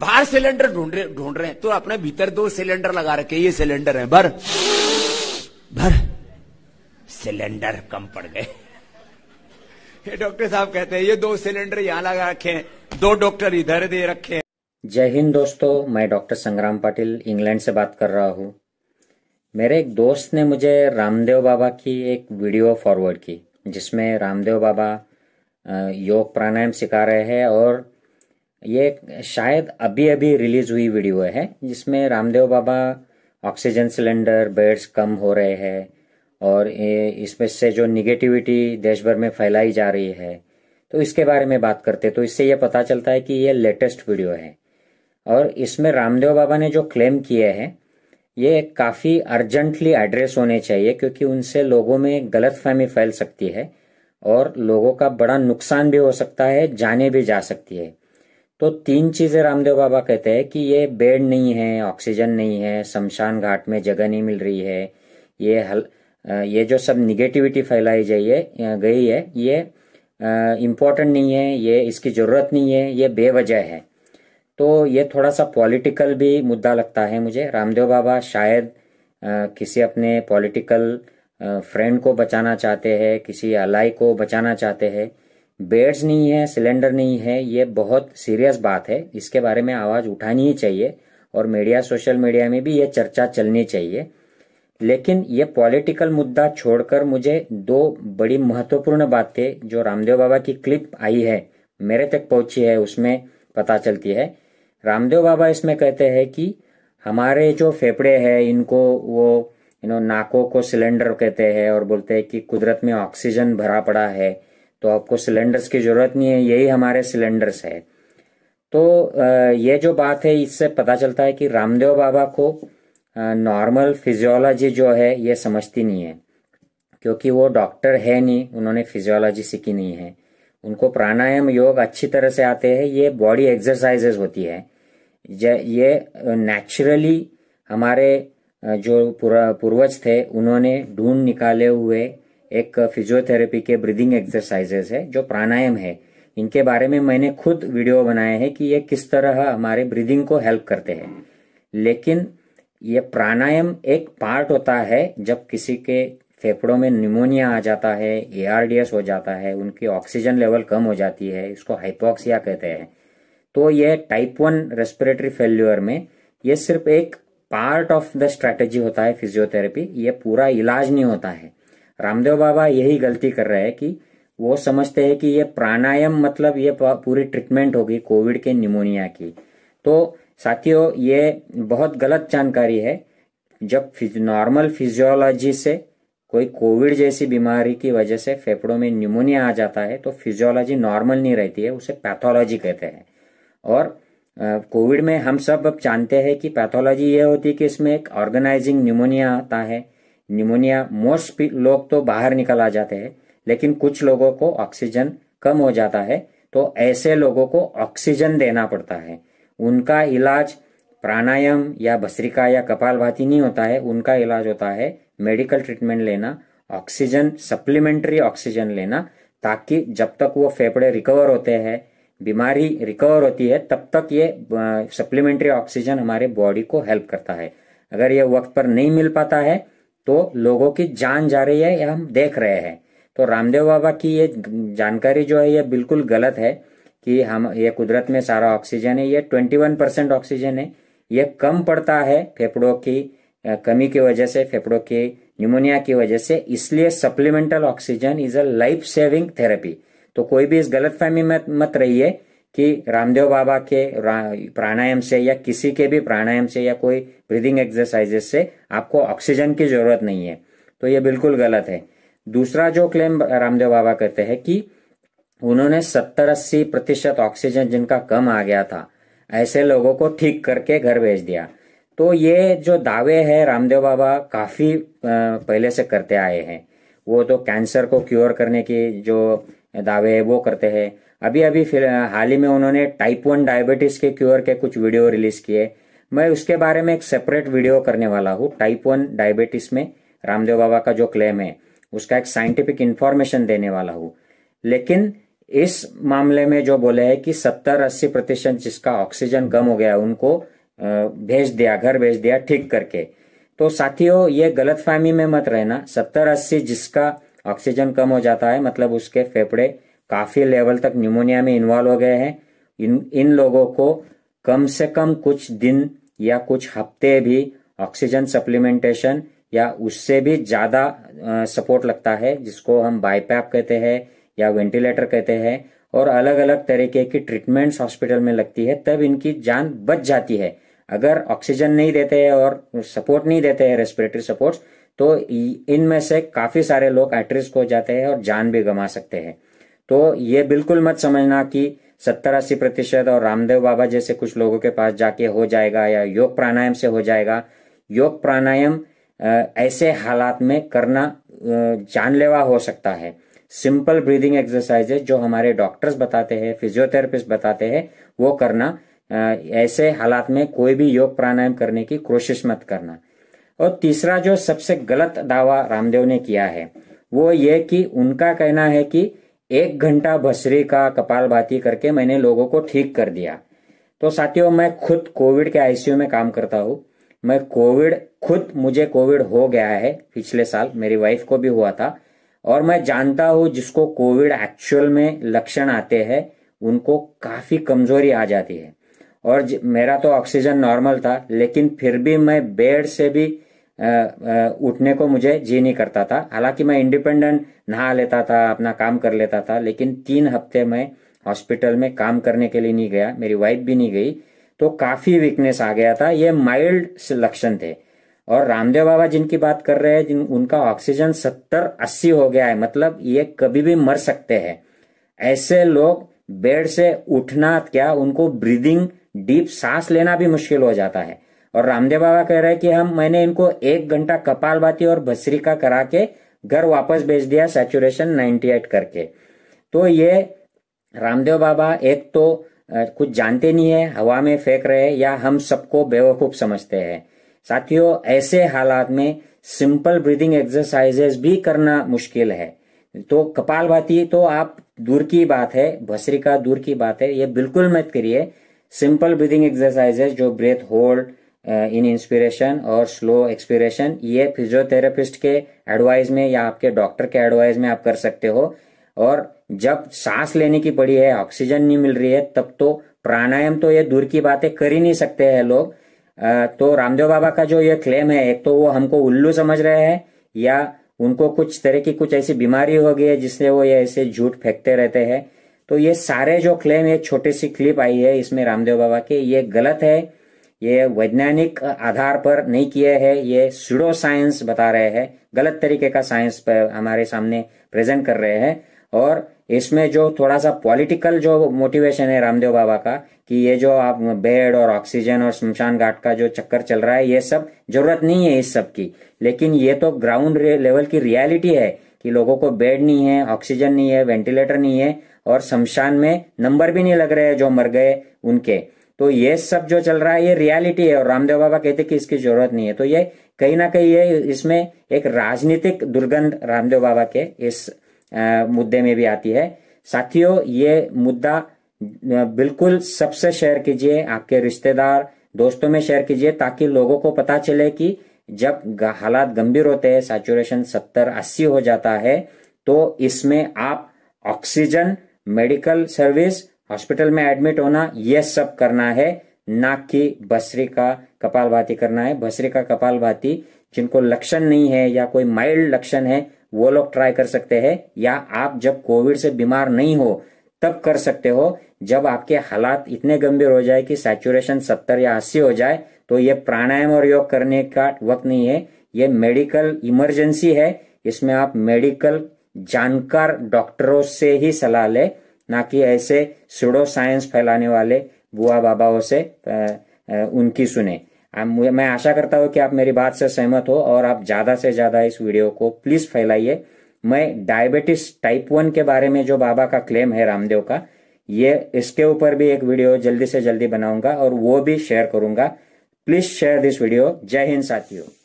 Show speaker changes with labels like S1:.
S1: बाहर सिलेंडर ढूंढ रहे ढूंढ रहे हैं तो अपने भीतर दो सिलेंडर लगा रखे ये सिलेंडर है भर भर सिलेंडर कम पड़ गए ये डॉक्टर साहब कहते हैं ये दो सिलेंडर यहाँ लगा रखे हैं दो डॉक्टर इधर दे रखे हैं जय हिंद दोस्तों मैं डॉक्टर संग्राम पाटिल इंग्लैंड से बात कर रहा हूँ मेरे एक दोस्त ने मुझे रामदेव बाबा की एक वीडियो फॉरवर्ड की जिसमें रामदेव बाबा योग प्राणायाम सिखा रहे हैं और ये शायद अभी अभी रिलीज हुई वीडियो है जिसमें Ramdev Baba oxygen cylinder beds कम हो रहे हैं और इसमें से जो निगेटिविटी देश भर में फैलाई जा रही है तो इसके बारे में बात करते तो इससे यह पता चलता है कि ये लेटेस्ट वीडियो है और इसमें रामदेव बाबा ने जो क्लेम किए हैं ये काफ़ी अर्जेंटली एड्रेस होने चाहिए क्योंकि उनसे लोगों में गलत फहमी फैल सकती है और लोगों का बड़ा नुकसान भी हो सकता है जाने भी जा सकती है तो तीन चीजें रामदेव बाबा कहते हैं कि ये बेड नहीं है ऑक्सीजन नहीं है शमशान घाट में जगह नहीं मिल रही है ये हल ये जो सब निगेटिविटी फैलाई जाइए गई है ये इम्पोर्टेंट नहीं है ये इसकी ज़रूरत नहीं है ये बेवजह है तो ये थोड़ा सा पॉलिटिकल भी मुद्दा लगता है मुझे रामदेव बाबा शायद आ, किसी अपने पॉलिटिकल फ्रेंड को बचाना चाहते हैं किसी अलाई को बचाना चाहते हैं बेड्स नहीं है सिलेंडर नहीं है ये बहुत सीरियस बात है इसके बारे में आवाज़ उठानी ही चाहिए और मीडिया सोशल मीडिया में भी ये चर्चा चलनी चाहिए लेकिन ये पॉलिटिकल मुद्दा छोड़कर मुझे दो बड़ी महत्वपूर्ण बातें जो रामदेव बाबा की क्लिप आई है मेरे तक पहुंची है उसमें पता चलती है रामदेव बाबा इसमें कहते हैं कि हमारे जो फेफड़े हैं इनको वो यू नो नाकों को सिलेंडर कहते हैं और बोलते हैं कि कुदरत में ऑक्सीजन भरा पड़ा है तो आपको सिलेंडर्स की ज़रूरत नहीं है यही हमारे सिलेंडर्स है तो ये जो बात है इससे पता चलता है कि रामदेव बाबा को नॉर्मल फिजियोलॉजी जो है ये समझती नहीं है क्योंकि वो डॉक्टर है नहीं उन्होंने फिजियोलॉजी सीखी नहीं है उनको प्राणायाम योग अच्छी तरह से आते हैं ये बॉडी एक्सरसाइजेस होती है ये नेचुरली हमारे जो पूर्वज थे उन्होंने ढूंढ निकाले हुए एक फिजियोथेरेपी के ब्रीदिंग एक्सरसाइजेस है जो प्राणायाम है इनके बारे में मैंने खुद वीडियो बनाए हैं कि ये किस तरह हमारे ब्रीदिंग को हेल्प करते हैं लेकिन ये प्राणायाम एक पार्ट होता है जब किसी के फेफड़ों में निमोनिया आ जाता है एआरडीएस हो जाता है उनकी ऑक्सीजन लेवल कम हो जाती है इसको हाइपोक्सिया कहते हैं तो ये टाइप वन रेस्पिरेटरी फेल्यूर में ये सिर्फ एक पार्ट ऑफ द स्ट्रेटेजी होता है फिजियोथेरेपी ये पूरा इलाज नहीं होता है रामदेव बाबा यही गलती कर रहे हैं कि वो समझते हैं कि ये प्राणायाम मतलब ये पूरी ट्रीटमेंट होगी कोविड के निमोनिया की तो साथियों ये बहुत गलत जानकारी है जब नॉर्मल फिजियोलॉजी से कोई कोविड जैसी बीमारी की वजह से फेफड़ों में निमोनिया आ जाता है तो फिजियोलॉजी नॉर्मल नहीं रहती है उसे पैथोलॉजी कहते हैं और कोविड में हम सब अब जानते हैं कि पैथोलॉजी ये होती है कि इसमें एक ऑर्गेनाइजिंग निमोनिया आता है निमोनिया मोस्ट लोग तो बाहर निकल आ जाते हैं लेकिन कुछ लोगों को ऑक्सीजन कम हो जाता है तो ऐसे लोगों को ऑक्सीजन देना पड़ता है उनका इलाज प्राणायाम या भस्त्रिका या भाती नहीं होता है उनका इलाज होता है मेडिकल ट्रीटमेंट लेना ऑक्सीजन सप्लीमेंट्री ऑक्सीजन लेना ताकि जब तक वो फेफड़े रिकवर होते हैं बीमारी रिकवर होती है तब तक ये सप्लीमेंट्री ऑक्सीजन हमारे बॉडी को हेल्प करता है अगर ये वक्त पर नहीं मिल पाता है तो लोगों की जान जा रही है हम देख रहे हैं तो रामदेव बाबा की ये जानकारी जो है ये बिल्कुल गलत है कि हम ये कुदरत में सारा ऑक्सीजन है ये ट्वेंटी वन परसेंट ऑक्सीजन है ये कम पड़ता है फेफड़ों की कमी की वजह से फेफड़ों की न्यूमोनिया की वजह से इसलिए supplemental oxygen is a life saving therapy तो कोई भी इस गलत फहमी में मत रहिए कि रामदेव बाबा के प्राणायाम से या किसी के भी प्राणायाम से या कोई ब्रीदिंग एक्सरसाइजेस से आपको ऑक्सीजन की जरूरत नहीं है तो ये बिल्कुल गलत है दूसरा जो क्लेम रामदेव बाबा करते हैं कि उन्होंने सत्तर अस्सी प्रतिशत ऑक्सीजन जिनका कम आ गया था ऐसे लोगों को ठीक करके घर भेज दिया तो ये जो दावे है रामदेव बाबा काफी पहले से करते आए हैं वो तो कैंसर को क्योर करने की जो दावे है वो करते हैं अभी अभी फिर हाल ही में उन्होंने टाइप वन डायबिटीज के क्योर के कुछ वीडियो रिलीज किए मैं उसके बारे में एक सेपरेट वीडियो करने वाला हूँ टाइप वन डायबिटीज में रामदेव बाबा का जो क्लेम है उसका एक साइंटिफिक इन्फॉर्मेशन देने वाला हूँ लेकिन इस मामले में जो बोले है कि सत्तर अस्सी प्रतिशत जिसका ऑक्सीजन कम हो गया उनको भेज दिया घर भेज दिया ठीक करके तो साथियों ये गलत फहमी में मत रहना सत्तर अस्सी जिसका ऑक्सीजन कम हो जाता है मतलब उसके फेफड़े काफ़ी लेवल तक निमोनिया में इन्वॉल्व हो गए हैं इन इन लोगों को कम से कम कुछ दिन या कुछ हफ्ते भी ऑक्सीजन सप्लीमेंटेशन या उससे भी ज़्यादा सपोर्ट लगता है जिसको हम बाईपैप कहते हैं या वेंटिलेटर कहते हैं और अलग अलग तरीके की ट्रीटमेंट्स हॉस्पिटल में लगती है तब इनकी जान बच जाती है अगर ऑक्सीजन नहीं देते हैं और सपोर्ट नहीं देते हैं रेस्पिरेटरी सपोर्ट्स तो इनमें से काफ़ी सारे लोग एट्रिस हो जाते हैं और जान भी गंवा सकते हैं तो ये बिल्कुल मत समझना कि सत्तर अस्सी प्रतिशत और रामदेव बाबा जैसे कुछ लोगों के पास जाके हो जाएगा या योग प्राणायाम से हो जाएगा योग प्राणायाम ऐसे हालात में करना जानलेवा हो सकता है सिंपल ब्रीदिंग एक्सरसाइजेज जो हमारे डॉक्टर्स बताते हैं फिजियोथेरेपिस्ट बताते हैं वो करना ऐसे हालात में कोई भी योग प्राणायाम करने की कोशिश मत करना और तीसरा जो सबसे गलत दावा रामदेव ने किया है वो ये कि उनका कहना है कि एक घंटा भसरी का भाती करके मैंने लोगों को ठीक कर दिया तो साथियों मैं खुद कोविड के आईसीयू में काम करता हूँ मैं कोविड खुद मुझे कोविड हो गया है पिछले साल मेरी वाइफ को भी हुआ था और मैं जानता हूँ जिसको कोविड एक्चुअल में लक्षण आते हैं उनको काफी कमजोरी आ जाती है और मेरा तो ऑक्सीजन नॉर्मल था लेकिन फिर भी मैं बेड से भी उठने को मुझे जी नहीं करता था हालांकि मैं इंडिपेंडेंट नहा लेता था अपना काम कर लेता था लेकिन तीन हफ्ते में हॉस्पिटल में काम करने के लिए नहीं गया मेरी वाइफ भी नहीं गई तो काफी वीकनेस आ गया था ये माइल्ड लक्षण थे और रामदेव बाबा जिनकी बात कर रहे हैं जिन उनका ऑक्सीजन सत्तर अस्सी हो गया है मतलब ये कभी भी मर सकते हैं ऐसे लोग बेड से उठना क्या उनको ब्रीदिंग डीप सांस लेना भी मुश्किल हो जाता है और रामदेव बाबा कह रहे हैं कि हम मैंने इनको एक घंटा कपाल बाती और भस्रिका करा के घर वापस भेज दिया सैचुरेशन 98 करके तो ये रामदेव बाबा एक तो कुछ जानते नहीं है हवा में फेंक रहे या हम सबको बेवकूफ समझते हैं साथियों ऐसे हालात में सिंपल ब्रीदिंग एक्सरसाइजेस भी करना मुश्किल है तो भाती तो आप दूर की बात है भस्रिका दूर की बात है ये बिल्कुल मत करिए सिंपल ब्रीदिंग एक्सरसाइजेस जो ब्रेथ होल्ड इन इंस्पिरेशन और स्लो एक्सपिरेशन ये फिजियोथेरेपिस्ट के एडवाइस में या आपके डॉक्टर के एडवाइस में आप कर सकते हो और जब सांस लेने की पड़ी है ऑक्सीजन नहीं मिल रही है तब तो प्राणायाम तो ये दूर की बातें कर ही नहीं सकते हैं लोग तो रामदेव बाबा का जो ये क्लेम है एक तो वो हमको उल्लू समझ रहे हैं या उनको कुछ तरह की कुछ ऐसी बीमारी हो गई है जिससे वो ये ऐसे झूठ फेंकते रहते हैं तो ये सारे जो क्लेम ये छोटी सी क्लिप आई है इसमें रामदेव बाबा के ये गलत है ये वैज्ञानिक आधार पर नहीं किए हैं ये सुडो साइंस बता रहे हैं गलत तरीके का साइंस हमारे सामने प्रेजेंट कर रहे हैं और इसमें जो थोड़ा सा पॉलिटिकल जो मोटिवेशन है रामदेव बाबा का कि ये जो आप बेड और ऑक्सीजन और शमशान घाट का जो चक्कर चल रहा है ये सब जरूरत नहीं है इस सब की लेकिन ये तो ग्राउंड लेवल की रियलिटी है कि लोगों को बेड नहीं है ऑक्सीजन नहीं है वेंटिलेटर नहीं है और शमशान में नंबर भी नहीं लग रहे हैं जो मर गए उनके तो ये सब जो चल रहा है ये रियलिटी है और रामदेव बाबा कहते कि इसकी जरूरत नहीं है तो ये कहीं ना कहीं ये इसमें एक राजनीतिक दुर्गंध रामदेव बाबा के इस आ, मुद्दे में भी आती है साथियों ये मुद्दा बिल्कुल सबसे शेयर कीजिए आपके रिश्तेदार दोस्तों में शेयर कीजिए ताकि लोगों को पता चले कि जब हालात गंभीर होते हैं सैचुरेशन सत्तर अस्सी हो जाता है तो इसमें आप ऑक्सीजन मेडिकल सर्विस हॉस्पिटल में एडमिट होना यह सब करना है ना कि भसरे का कपालभाती करना है भसरे का कपालभाती जिनको लक्षण नहीं है या कोई माइल्ड लक्षण है वो लोग ट्राई कर सकते हैं या आप जब कोविड से बीमार नहीं हो तब कर सकते हो जब आपके हालात इतने गंभीर हो जाए कि सैचुरेशन सत्तर या अस्सी हो जाए तो ये प्राणायाम और योग करने का वक्त नहीं है ये मेडिकल इमरजेंसी है इसमें आप मेडिकल जानकार डॉक्टरों से ही सलाह लें ना कि ऐसे सुडो साइंस फैलाने वाले बुआ बाबाओं से उनकी सुने मैं आशा करता हूं कि आप मेरी बात से सहमत हो और आप ज़्यादा से ज़्यादा इस वीडियो को प्लीज़ फैलाइए मैं डायबिटिस टाइप वन के बारे में जो बाबा का क्लेम है रामदेव का ये इसके ऊपर भी एक वीडियो जल्दी से जल्दी बनाऊंगा और वो भी शेयर करूंगा प्लीज़ शेयर दिस वीडियो जय हिंद साथियों